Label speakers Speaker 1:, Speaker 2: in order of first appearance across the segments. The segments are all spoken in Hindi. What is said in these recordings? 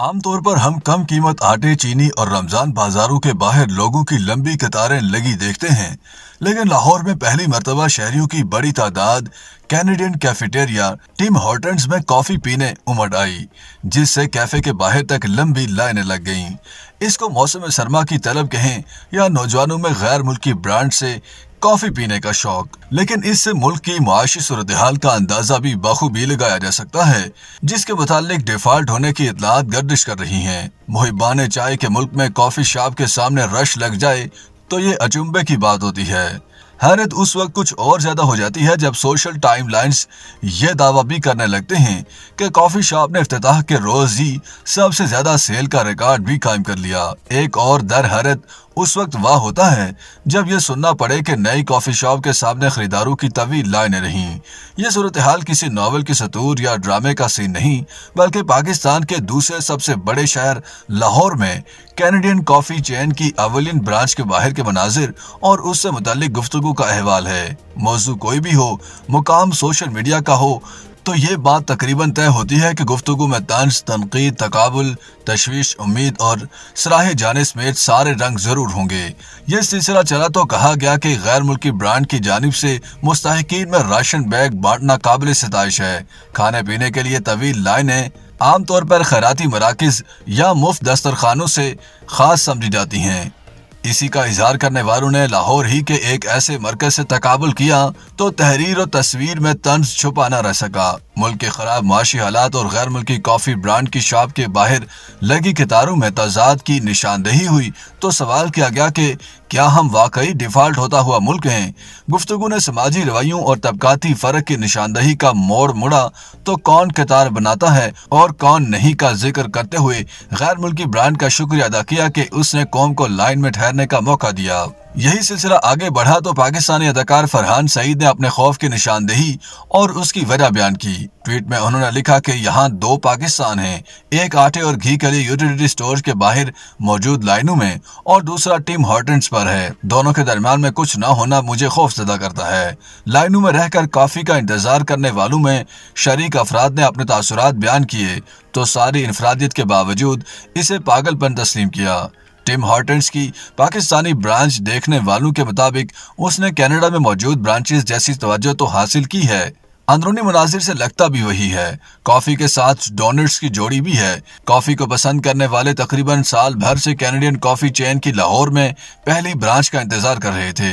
Speaker 1: आमतौर पर हम कम कीमत आटे चीनी और रमजान बाजारों के बाहर लोगों की लंबी कतारें लगी देखते हैं लेकिन लाहौर में पहली मरतबा शहरियों की बड़ी तादाद कैनेडियन कैफेटेरिया टीम हॉटन्स में कॉफी पीने उमड़ आई जिससे कैफे के बाहर तक लंबी लाइनें लग गईं। इसको मौसम सरमा की तलब कहें या नौजवानों में गैर मुल्की ब्रांड से कॉफी पीने का शौक लेकिन इससे मुल्क की माशी सूरत हाल का अंदाजा भी बखूबी लगाया जा सकता है जिसके मुतालिक डिफॉल्ट होने की इतलात गर्दिश कर रही है मुहिबान चाय के मुल्क में कॉफी शॉप के सामने रश लग जाए तो ये अचुम्बे की बात होती है हैरत उस वक्त कुछ और ज़्यादा हो जाती है जब सोशल टाइमलाइंस ये दावा भी करने लगते हैं कि कॉफ़ी शॉप ने अफ्ताह के रोज़ ही सबसे ज़्यादा सेल का रिकॉर्ड भी कायम कर लिया एक और दर हैरत उस वक्त वाह होता है जब यह सुनना पड़े कि नई कॉफ़ी शॉप के सामने खरीदारों की तवील लाइने रही ये सूरत हाल किसी नावल की सतूर या ड्रामे का सीन नहीं बल्कि पाकिस्तान के दूसरे सबसे बड़े शहर लाहौर में कैनेडियन कॉफ़ी चेन की अवलिन ब्रांच के बाहर के मनाजिर और उससे मुतल गुफ्तु मौजू का अहवाल है मौजू कोई भी हो मुकाम सोशल मीडिया का हो तो ये बात तकरीबन तय होती है कि गुफ्तु में तंज तनकीद तकबुल तशवीश उम्मीद और सराहे जाने समेत सारे रंग ज़रूर होंगे ये सिलसिला चला तो कहा गया कि गैर मुल्की ब्रांड की जानब से मुस्तकिन में राशन बैग बांटना काबिल सतश है खाने पीने के लिए तवील लाइने आमतौर पर खैराती मराकज़ या मुफ्त दस्तरखानों से खास समझी जाती हैं इसी का इजहार करने वालों ने लाहौर ही के एक ऐसे मरकज से तकबुल किया तो तहरीर और तस्वीर में तंज छुपा न रह सका मुल्क के खराब माशी हालात और गैर मुल्की कॉफ़ी ब्रांड की शॉप के बाहर लगी कतारों में तजाद की निशानदेही हुई तो सवाल किया गया कि क्या हम वाकई डिफॉल्ट होता हुआ मुल्क हैं गुफ्तु ने समाजी रवैयों और तबकाती फ़र्क की निशानदेही का मोड़ मुड़ा तो कौन कतार बनाता है और कौन नहीं का जिक्र करते हुए गैर मुल्की ब्रांड का शुक्रिया अदा किया कि उसने कौम को लाइन में ठहरने का मौका दिया यही सिलसिला आगे बढ़ा तो पाकिस्तानी अदाकार फरहान सईद ने अपने खौफ की निशानदेही और उसकी वजह बयान की ट्वीट में उन्होंने लिखा कि यहाँ दो पाकिस्तान हैं एक आटे और घी के लिए यूटिलिटी स्टोर के बाहर मौजूद लाइनों में और दूसरा टीम हॉटेंट्स पर है दोनों के दरमियान में कुछ न होना मुझे खौफ जदा करता है लाइनों में रहकर काफी का इंतजार करने वालों में शरीक अफराद ने अपने तासरात बयान किए तो सारी इनफरादियत के बावजूद इसे पागलपन तस्लीम किया टिम हॉर्टन्स की पाकिस्तानी ब्रांच देखने वालों के मुताबिक उसने कनाडा में मौजूद ब्रांचेस जैसी तवज्जो तो हासिल की है अंदरूनी मनाजिर से लगता भी वही है कॉफी के साथ डोनट्स की जोड़ी भी है कॉफी को पसंद करने वाले तकरीबन साल भर से कैनेडियन कॉफी चेन की लाहौर में पहली ब्रांच का इंतजार कर रहे थे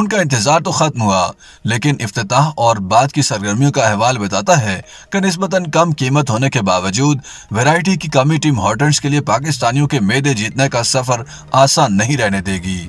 Speaker 1: उनका इंतजार तो खत्म हुआ लेकिन अफ्ताह और बाद की सरगर्मियों का अहवाल बताता है कि नस्बता कम कीमत होने के बावजूद वेराइटी की कमी टीम होटल्स के लिए पाकिस्तानियों के मेदे जीतने का सफर आसान नहीं रहने देगी